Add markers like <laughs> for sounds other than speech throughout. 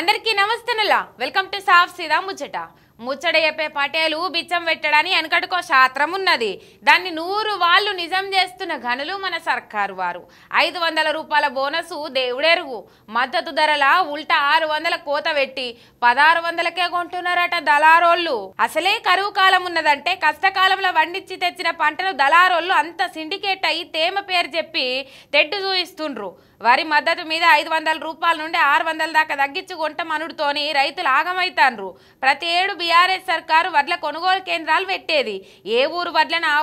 అందరికీ నల్ల welcome to సాఫ్ సీదా ముచ్చట ముచ్చట చెప్పే పటేలు బిచ్చం పెట్టడని వెనకటికో శాస్త్రం ఉన్నది దాన్ని నూరు వాళ్ళు నిజం చేస్తున్న గనులు మన సర్కారు వారు ఐదు వందల రూపాయల బోనసు దేవుడెరుగు మద్దతు ధరల ఉల్టా ఆరు వందల కోత పెట్టి పదహారు వందలకే కొంటున్నారట దళారోళ్ళు అసలే కరువు కాలం ఉన్నదంటే కష్టకాలంలో వండించి తెచ్చిన పంటను దళారోళ్ళు అంత సిండికేట్ అయి తేమ పేరు చెప్పి తెడ్డు చూయిస్తుండ్రు వరి మద్దతు మీద ఐదు వందల రూపాయల నుండి ఆరు వందల దాకా తగ్గించి కొంటమనుడితోని రైతులు ఆగమైతాండ్రు ప్రతి ఏడు బీఆర్ఎస్ సర్కారు వడ్ల కొనుగోలు కేంద్రాలు పెట్టేది ఏ ఊరు వడ్లను ఆ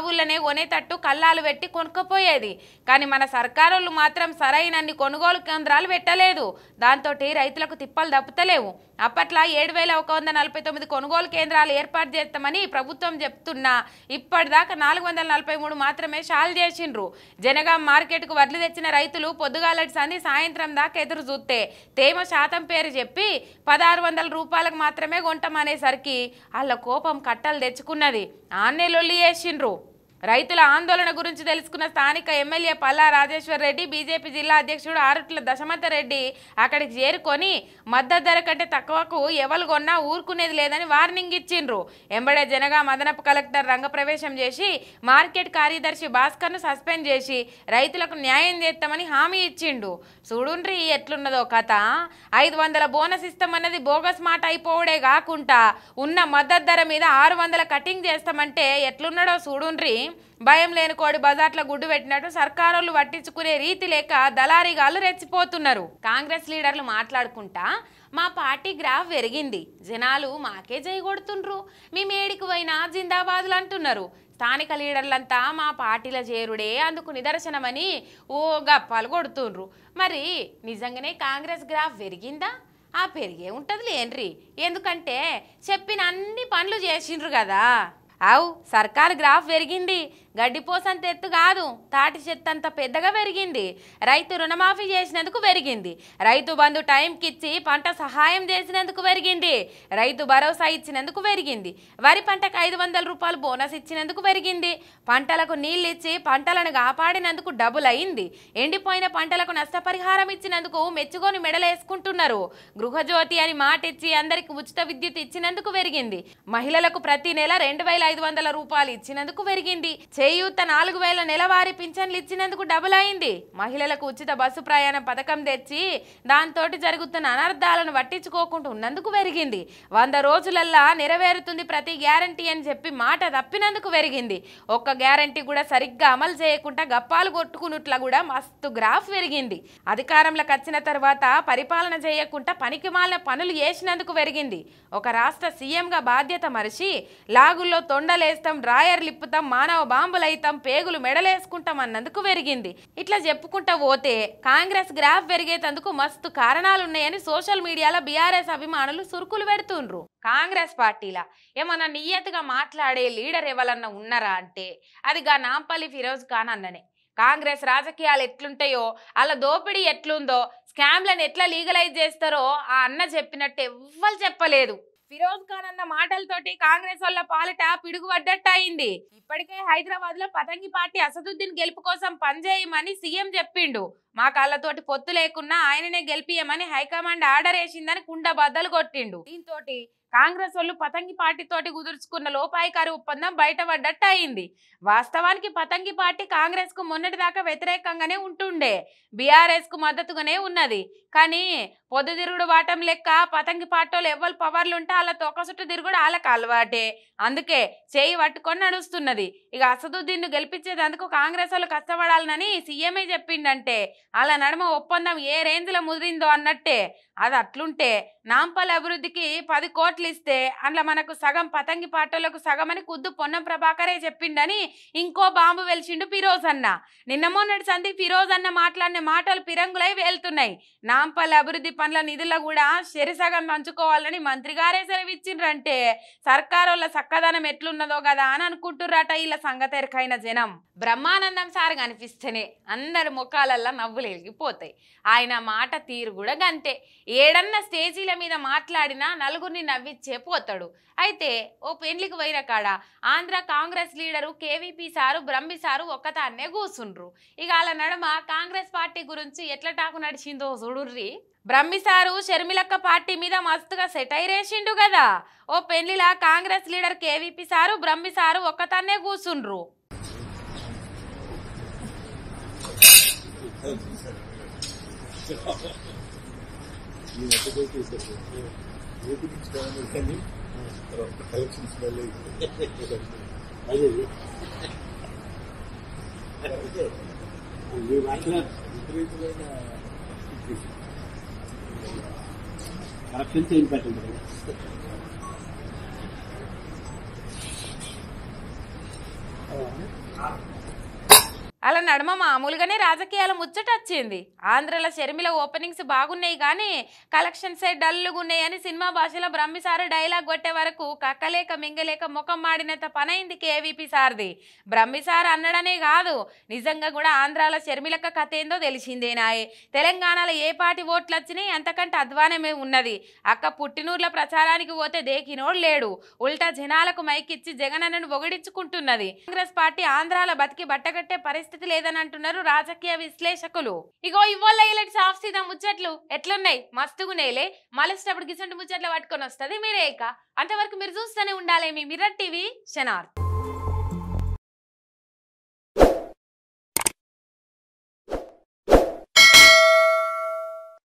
కొనేటట్టు కల్లాలు పెట్టి కొనుక్కపోయేది కానీ మన సర్కారులు మాత్రం సరైనన్ని కొనుగోలు కేంద్రాలు పెట్టలేదు దాంతో రైతులకు తిప్పలు దప్పుతలేవు అప్పట్లో ఏడు వేల ఒక వంద నలభై తొమ్మిది కొనుగోలు కేంద్రాలు ఏర్పాటు చేస్తామని ప్రభుత్వం చెప్తున్నా ఇప్పటిదాకా నాలుగు వందల నలభై మూడు మాత్రమే షాల్ చేసిండ్రు జనగాం మార్కెట్కు వడ్లు తెచ్చిన రైతులు పొద్దుగాల కాంట్రాక్ట్స్ అన్ని సాయంత్రం దాకా ఎదురు చూస్తే తేమ శాతం పేరు చెప్పి పదహారు వందల రూపాయలకు మాత్రమే కొంటామనేసరికి వాళ్ళ కోపం కట్టలు తెచ్చుకున్నది ఆన్నే లొల్లి వేసిండ్రు రైతుల ఆందోళన గురించి తెలుసుకున్న స్థానిక ఎమ్మెల్యే పల్లా రాజేశ్వర్ రెడ్డి బీజేపీ జిల్లా అధ్యక్షుడు ఆరుట్ల దశమత రెడ్డి అక్కడికి చేరుకొని మద్దతు ధర కంటే తక్కువకు ఎవరు కొన్నా ఊరుకునేది లేదని వార్నింగ్ ఇచ్చిండ్రు ఎంబడే జనగా మదనపు కలెక్టర్ రంగప్రవేశం చేసి మార్కెట్ కార్యదర్శి భాస్కర్ను సస్పెండ్ చేసి రైతులకు న్యాయం చేస్తామని హామీ ఇచ్చిండు చూడుండ్రి ఎట్లున్నదో కథ ఐదు వందల బోనస్ ఇస్తామన్నది బోగస్ మాట అయిపోవడే కాకుండా ఉన్న మద్దతు ధర మీద ఆరు వందల కటింగ్ చేస్తామంటే ఎట్లున్నాడో చూడుండ్రీ భయం లేని కోడి బజార్ల గుడ్డు పెట్టినట్టు సర్కారోళ్ళు పట్టించుకునే రీతి లేక దళారీగాళ్ళు రెచ్చిపోతున్నారు కాంగ్రెస్ లీడర్లు మాట్లాడుకుంటా మా పార్టీ గ్రాఫ్ పెరిగింది జనాలు మాకే కొడుతుండ్రు మేమేడికి పోయినా జిందాబాదులు అంటున్నారు స్థానిక లీడర్లంతా మా పార్టీల చేరుడే అందుకు నిదర్శనమని ఓ గప్పాలు కొడుతుండ్రు మరి నిజంగానే కాంగ్రెస్ గ్రాఫ్ పెరిగిందా ఆ పెరిగే ఉంటుంది లేన్రి ఎందుకంటే చెప్పిన అన్ని పనులు చేసిండ్రు కదా ఆవు సర్కారు గ్రాఫ్ పెరిగింది గడ్డిపోసంత ఎత్తు కాదు తాటి చెత్త అంత పెద్దగా పెరిగింది రైతు రుణమాఫీ చేసినందుకు పెరిగింది రైతు బంధు టైంకి ఇచ్చి పంట సహాయం చేసినందుకు పెరిగింది రైతు భరోసా ఇచ్చినందుకు పెరిగింది వరి పంటకు ఐదు వందల రూపాయలు బోనస్ ఇచ్చినందుకు పెరిగింది పంటలకు నీళ్ళు ఇచ్చి పంటలను కాపాడినందుకు డబుల్ అయింది ఎండిపోయిన పంటలకు నష్టపరిహారం ఇచ్చినందుకు మెచ్చుకొని మెడలేసుకుంటున్నారు గృహజ్యోతి అని మాట ఇచ్చి అందరికి ఉచిత విద్యుత్ ఇచ్చినందుకు పెరిగింది మహిళలకు ప్రతి నెల రెండు వేల ఐదు వందల రూపాయలు ఇచ్చినందుకు పెరిగింది చేయూత నాలుగు వేల నెలవారీ పింఛన్లు ఇచ్చినందుకు డబుల్ అయింది మహిళలకు ఉచిత బస్సు ప్రయాణ పథకం తెచ్చి దాంతో జరుగుతున్న అనర్థాలను పట్టించుకోకుండా ఉన్నందుకు పెరిగింది వంద రోజులల్లా నెరవేరుతుంది ప్రతి గ్యారంటీ అని చెప్పి మాట తప్పినందుకు పెరిగింది ఒక్క గ్యారంటీ కూడా సరిగ్గా అమలు చేయకుండా గప్పాలు కొట్టుకున్నట్లు కూడా మస్తు గ్రాఫ్ పెరిగింది అధికారంలోకి వచ్చిన తర్వాత పరిపాలన చేయకుండా పనికిమాలిన పనులు చేసినందుకు పెరిగింది ఒక రాష్ట్ర సీఎంగా బాధ్యత మరిచి లాగుల్లో తొండలేస్తాం డ్రాయర్లు ఇప్పుతాం మానవ బాంబు పేగులైతం పేగులు మెడలేసుకుంటాం అన్నందుకు పెరిగింది ఇట్లా చెప్పుకుంటా పోతే కాంగ్రెస్ గ్రాఫ్ పెరిగేటందుకు మస్తు కారణాలున్నాయని సోషల్ మీడియాలో బీఆర్ఎస్ అభిమానులు సురుకులు పెడుతుండ్రు కాంగ్రెస్ పార్టీలా ఏమన్నా నియతగా మాట్లాడే లీడర్ ఎవరన్నా ఉన్నారా అంటే అది గా నాంపల్లి ఫిరోజ్ ఖాన్ అన్ననే కాంగ్రెస్ రాజకీయాలు ఎట్లుంటాయో అలా దోపిడీ ఎట్లుందో స్కామ్లను ఎట్లా లీగలైజ్ చేస్తారో ఆ అన్న చెప్పినట్టు ఎవ్వరు చెప్పలేదు ఫిరోజ్ ఖాన్ అన్న మాటలతోటి కాంగ్రెస్ వాళ్ళ పాలిట పడ్డట్టు అయింది ఇప్పటికే హైదరాబాద్ లో పతంగి పార్టీ అసదుద్దీన్ గెలుపు కోసం పనిచేయమని సీఎం చెప్పిండు మా కాళ్ళతోటి పొత్తు లేకున్నా ఆయననే గెలిపియమని హైకమాండ్ ఆర్డర్ వేసిందని కుండ బద్దలు కొట్టిండు దీంతో కాంగ్రెస్ వాళ్ళు పతంగి పార్టీతోటి కుదుర్చుకున్న లోపాయికారి ఒప్పందం బయటపడ్డట్టు అయింది వాస్తవానికి పతంగి పార్టీ కాంగ్రెస్కు మొన్నటిదాకా వ్యతిరేకంగానే ఉంటుండే బీఆర్ఎస్కు మద్దతుగానే ఉన్నది కానీ పొద్దుతిరుగుడు వాటం లెక్క పతంగి వాళ్ళు ఎవరు పవర్లు ఉంటే వాళ్ళ తొక్కసుట్టు తిరుగుడు వాళ్ళకి అలవాటే అందుకే చేయి పట్టుకొని నడుస్తున్నది ఇక అసదుద్దీన్ను గెలిపించేందుకు కాంగ్రెస్ వాళ్ళు కష్టపడాలని సీఎమే చెప్పిండంటే వాళ్ళ నడుమ ఒప్పందం ఏ రేంజ్లో ముదిరిందో అన్నట్టే అది అట్లుంటే నాంపల్ అభివృద్ధికి పది కోట్లు ఇస్తే అందులో మనకు సగం పతంగి పాటలకు సగం అని కుద్దు పొన్నం ప్రభాకరే చెప్పిండని ఇంకో బాంబు వెలిచిండు ఫిరోజ్ అన్న నిన్నమోన్నటి సంది ఫిరోజ్ అన్న మాట్లాడిన మాటలు పిరంగులై వెళ్తున్నాయి నాంపల్లి అభివృద్ధి పనుల నిధుల్లో కూడా సగం పంచుకోవాలని మంత్రి గారే సెలవిచ్చిండ్రంటే సర్కారు వాళ్ళ చక్కదనం ఎట్లున్నదో కదా అని అనుకుంటుర్రట ఇలా సంగతెరకైన జనం బ్రహ్మానందం సార్ కనిపిస్తేనే అందరి ముఖాలల్లా నవ్వులు వెలిగిపోతాయి ఆయన మాట తీరు కూడా గంతే ఏడన్న స్టేజీల మీద మాట్లాడినా నలుగురిని నవ్విచ్చే పోతాడు అయితే ఓ పెండ్లికి పోయిన కాడ Andhra Congress leader KVP sir Brahmi sir ఒక్కతాన్నే కూసుండ్రు ఇక అలా నడుమ కాంగ్రెస్ పార్టీ గురించి ఎట్ల టాకు నడిచిందో చూడుర్రి బ్రహ్మిసారు షర్మిలక్క పార్టీ మీద మస్తుగా సెట్ అయిరేసిండు కదా ఓ పెళ్లిలా కాంగ్రెస్ లీడర్ కేవీపీ సారు బ్రహ్మిసారు ఒక్కతన్నే కూసుండ్రు <laughs> నేను ఎక్కడ చేశాను ఏపీ నుంచి కావాలి కానీ కలెక్షన్స్ వల్లే అదే విపరీతమైన కరప్షన్స్ ఇంపార్టెంట్ కదా Thank you. అలా నడమ మామూలుగానే రాజకీయాల ముచ్చట వచ్చింది ఆంధ్రలో షర్మిల ఓపెనింగ్స్ బాగున్నాయి కానీ కలెక్షన్స్ డల్లుగా ఉన్నాయని సినిమా భాషలో బ్రహ్మిసారు డైలాగ్ కొట్టే వరకు కక్కలేక మింగలేక ముఖం మాడినంత పనైంది కేవీపీ సార్ది బ్రహ్మిసార్ అన్నడనే కాదు నిజంగా కూడా ఆంధ్రాల షర్మిలక కథ ఏందో తెలిసిందేనాయే తెలంగాణలో ఏ పాటి ఓట్లు వచ్చినాయి అంతకంటే అధ్వానమే ఉన్నది అక్క పుట్టినూర్ల ప్రచారానికి పోతే దేకినోడు లేడు ఉల్టా జనాలకు మైకిచ్చి జగనన్నను ఒగడించుకుంటున్నది కాంగ్రెస్ పార్టీ ఆంధ్రాల బతికి బట్టగట్టే పరిస్థితి పరిస్థితి లేదని అంటున్నారు రాజకీయ విశ్లేషకులు ఇగో ఇవాళ ఇలాంటి సాఫ్ సీదా ముచ్చట్లు ఎట్లున్నాయి మస్తుగునేలే మలసినప్పుడు గిసంటి ముచ్చట్లు పట్టుకొని వస్తుంది మీరేక అంతవరకు మీరు చూస్తూనే ఉండాలి మీ మిర్రర్ టీవీ శనార్థ్